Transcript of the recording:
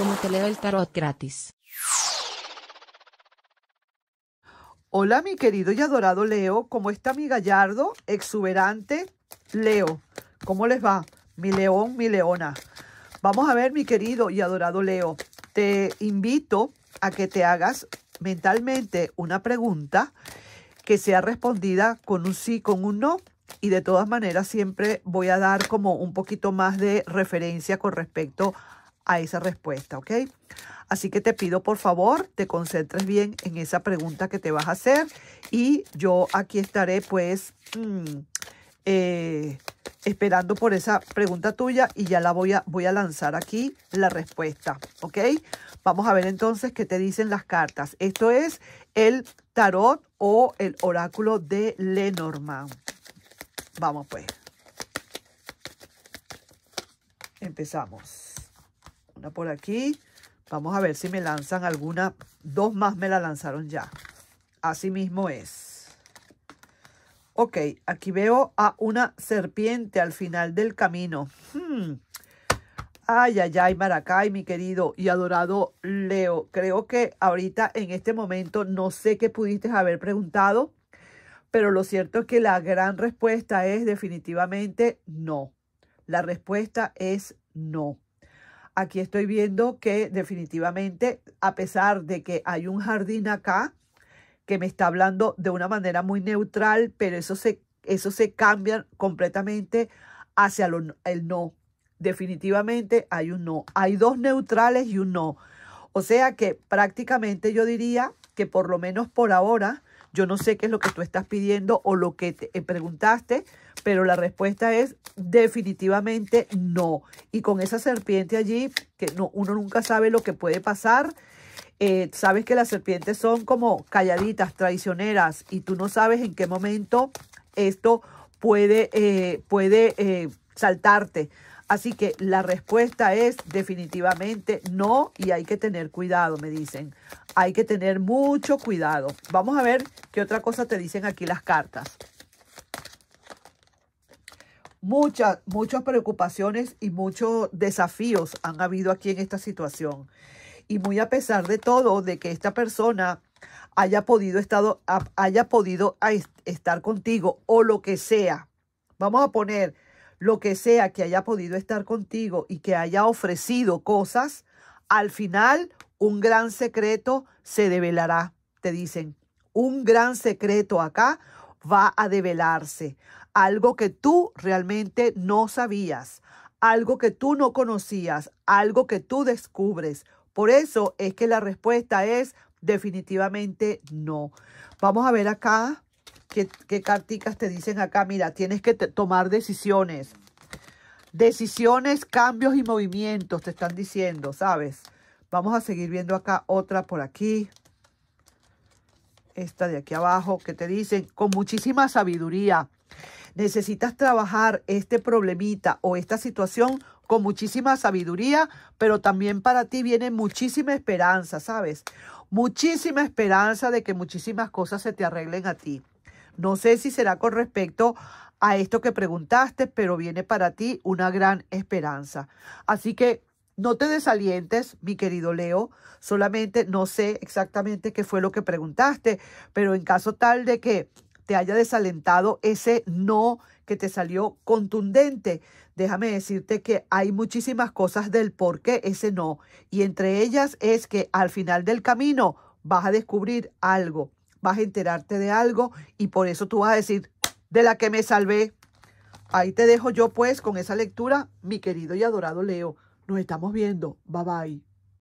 como te leo el tarot gratis. Hola mi querido y adorado Leo, ¿cómo está mi gallardo, exuberante Leo? ¿Cómo les va? Mi león, mi leona. Vamos a ver mi querido y adorado Leo, te invito a que te hagas mentalmente una pregunta que sea respondida con un sí, con un no. Y de todas maneras siempre voy a dar como un poquito más de referencia con respecto a a esa respuesta, ¿ok? Así que te pido por favor, te concentres bien en esa pregunta que te vas a hacer y yo aquí estaré pues mm, eh, esperando por esa pregunta tuya y ya la voy a, voy a lanzar aquí la respuesta, ¿ok? Vamos a ver entonces qué te dicen las cartas. Esto es el tarot o el oráculo de Lenormand. Vamos pues. Empezamos. Una por aquí. Vamos a ver si me lanzan alguna. Dos más me la lanzaron ya. Así mismo es. Ok, aquí veo a una serpiente al final del camino. Hmm. Ay, ay, ay, Maracay, mi querido y adorado Leo. Creo que ahorita en este momento no sé qué pudiste haber preguntado, pero lo cierto es que la gran respuesta es definitivamente no. La respuesta es no aquí estoy viendo que definitivamente, a pesar de que hay un jardín acá, que me está hablando de una manera muy neutral, pero eso se, eso se cambia completamente hacia el no. Definitivamente hay un no. Hay dos neutrales y un no. O sea que prácticamente yo diría que por lo menos por ahora yo no sé qué es lo que tú estás pidiendo o lo que te eh, preguntaste, pero la respuesta es definitivamente no. Y con esa serpiente allí, que no, uno nunca sabe lo que puede pasar. Eh, sabes que las serpientes son como calladitas, traicioneras, y tú no sabes en qué momento esto puede, eh, puede saltarte. Así que la respuesta es definitivamente no y hay que tener cuidado, me dicen. Hay que tener mucho cuidado. Vamos a ver qué otra cosa te dicen aquí las cartas. Muchas, muchas preocupaciones y muchos desafíos han habido aquí en esta situación. Y muy a pesar de todo, de que esta persona haya podido, haya podido estar contigo o lo que sea. Vamos a poner lo que sea que haya podido estar contigo y que haya ofrecido cosas, al final un gran secreto se develará, te dicen. Un gran secreto acá va a develarse. Algo que tú realmente no sabías, algo que tú no conocías, algo que tú descubres. Por eso es que la respuesta es definitivamente no. Vamos a ver acá qué, carticas te dicen acá. Mira, tienes que tomar decisiones. Decisiones, cambios y movimientos te están diciendo, ¿sabes? Vamos a seguir viendo acá otra por aquí. Esta de aquí abajo que te dicen con muchísima sabiduría. Necesitas trabajar este problemita o esta situación con muchísima sabiduría, pero también para ti viene muchísima esperanza, ¿sabes? Muchísima esperanza de que muchísimas cosas se te arreglen a ti. No sé si será con respecto a esto que preguntaste, pero viene para ti una gran esperanza. Así que no te desalientes, mi querido Leo, solamente no sé exactamente qué fue lo que preguntaste, pero en caso tal de que te haya desalentado ese no que te salió contundente, déjame decirte que hay muchísimas cosas del por qué ese no, y entre ellas es que al final del camino vas a descubrir algo vas a enterarte de algo y por eso tú vas a decir, de la que me salvé. Ahí te dejo yo pues con esa lectura, mi querido y adorado Leo. Nos estamos viendo. Bye bye.